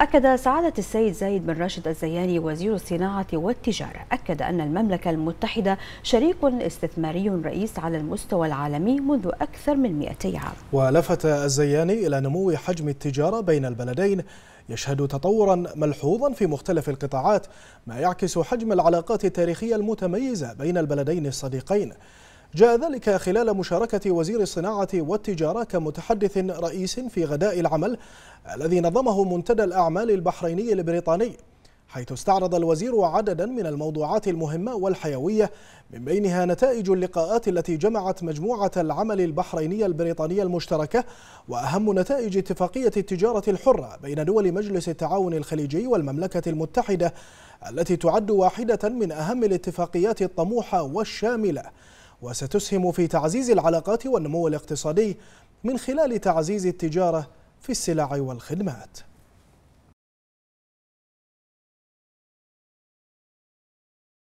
أكد سعادة السيد زايد بن راشد الزياني وزير الصناعة والتجارة أكد أن المملكة المتحدة شريك استثماري رئيس على المستوى العالمي منذ أكثر من 200 عام ولفت الزياني إلى نمو حجم التجارة بين البلدين يشهد تطورا ملحوظا في مختلف القطاعات ما يعكس حجم العلاقات التاريخية المتميزة بين البلدين الصديقين جاء ذلك خلال مشاركة وزير الصناعة والتجارة كمتحدث رئيس في غداء العمل الذي نظمه منتدى الأعمال البحريني البريطاني حيث استعرض الوزير عددا من الموضوعات المهمة والحيوية من بينها نتائج اللقاءات التي جمعت مجموعة العمل البحرينية البريطانية المشتركة وأهم نتائج اتفاقية التجارة الحرة بين دول مجلس التعاون الخليجي والمملكة المتحدة التي تعد واحدة من أهم الاتفاقيات الطموحة والشاملة وستسهم في تعزيز العلاقات والنمو الاقتصادي من خلال تعزيز التجارة في السلع والخدمات